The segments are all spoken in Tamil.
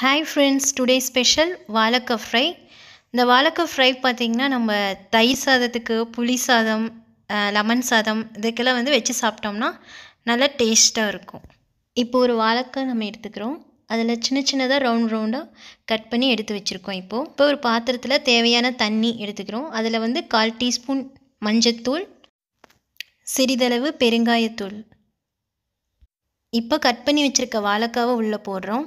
ஹாய் ஃப்ரெண்ட்ஸ் டுடே ஸ்பெஷல் வாழைக்காய் ஃப்ரை இந்த வாழைக்காய் ஃப்ரை பார்த்திங்கன்னா நம்ம தயிர் சாதத்துக்கு புளி சாதம் லெமன் சாதம் இதுக்கெல்லாம் வந்து வச்சு சாப்பிட்டோம்னா நல்லா டேஸ்ட்டாக இருக்கும் இப்போ ஒரு வாழைக்காய் நம்ம எடுத்துக்கிறோம் அதில் சின்ன சின்னதாக ரவுண்ட் ரவுண்டாக கட் பண்ணி எடுத்து வச்சுருக்கோம் இப்போது இப்போ ஒரு பாத்திரத்தில் தேவையான தண்ணி எடுத்துக்கிறோம் அதில் வந்து கால் டீஸ்பூன் மஞ்சத்தூள் சிறிதளவு பெருங்காயத்தூள் இப்போ கட் பண்ணி வச்சுருக்க வாழைக்காவை உள்ளே போடுறோம்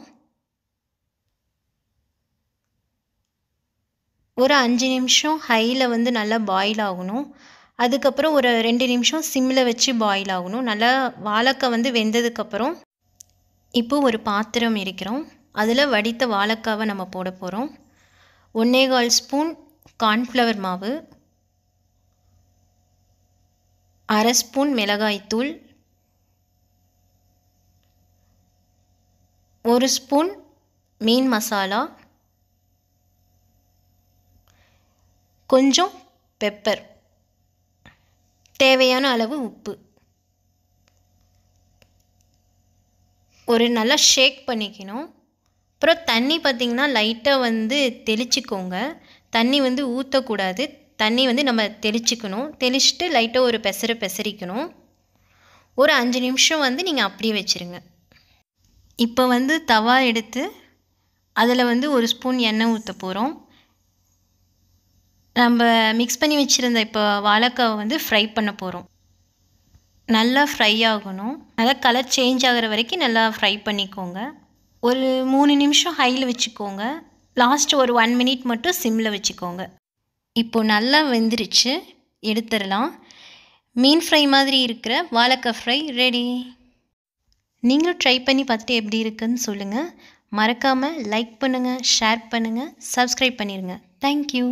ஒரு அஞ்சு நிமிஷம் ஹையில் வந்து நல்லா பாயில் ஆகணும் அதுக்கப்புறம் ஒரு ரெண்டு நிமிஷம் சிம்மில் வச்சு பாயில் ஆகணும் நல்லா வாழைக்காய் வந்து வெந்ததுக்கப்புறம் இப்போது ஒரு பாத்திரம் இருக்கிறோம் அதில் வடித்த வாழைக்காவை நம்ம போட போகிறோம் ஒன்றே கால் ஸ்பூன் கார்ன்ஃப்ளவர் மாவு அரை ஸ்பூன் மிளகாய்த்தூள் ஒரு ஸ்பூன் மீன் மசாலா கொஞ்சம் பெப்பர் தேவையான அளவு உப்பு ஒரு நல்லா ஷேக் பண்ணிக்கணும் அப்புறம் தண்ணி பார்த்திங்கன்னா லைட்டாக வந்து தெளிச்சிக்கோங்க தண்ணி வந்து ஊற்றக்கூடாது தண்ணி வந்து நம்ம தெளிச்சிக்கணும் தெளிச்சிட்டு லைட்டாக ஒரு பெசர பெசரிக்கணும் ஒரு அஞ்சு நிமிஷம் வந்து நீங்கள் அப்படியே வச்சுருங்க இப்போ வந்து தவா எடுத்து அதில் வந்து ஒரு ஸ்பூன் எண்ணெய் ஊற்ற போகிறோம் நம்ம மிக்ஸ் பண்ணி வச்சுருந்த இப்போ வாழைக்காவை வந்து ஃப்ரை பண்ண போகிறோம் நல்லா ஃப்ரை ஆகணும் நல்லா கலர் சேஞ்ச் ஆகிற வரைக்கும் நல்லா ஃப்ரை பண்ணிக்கோங்க ஒரு மூணு நிமிஷம் ஹையில் வச்சுக்கோங்க லாஸ்ட் ஒரு ஒன் மினிட் மட்டும் சிம்மில் வச்சுக்கோங்க இப்போது நல்லா வெந்துருச்சு எடுத்துடலாம் மீன் ஃப்ரை மாதிரி இருக்கிற வாழைக்காய் ஃப்ரை ரெடி நீங்களும் ட்ரை பண்ணி பார்த்துட்டு எப்படி இருக்குன்னு சொல்லுங்கள் மறக்காமல் லைக் பண்ணுங்கள் ஷேர் பண்ணுங்கள் சப்ஸ்கிரைப் பண்ணிடுங்க தேங்க்யூ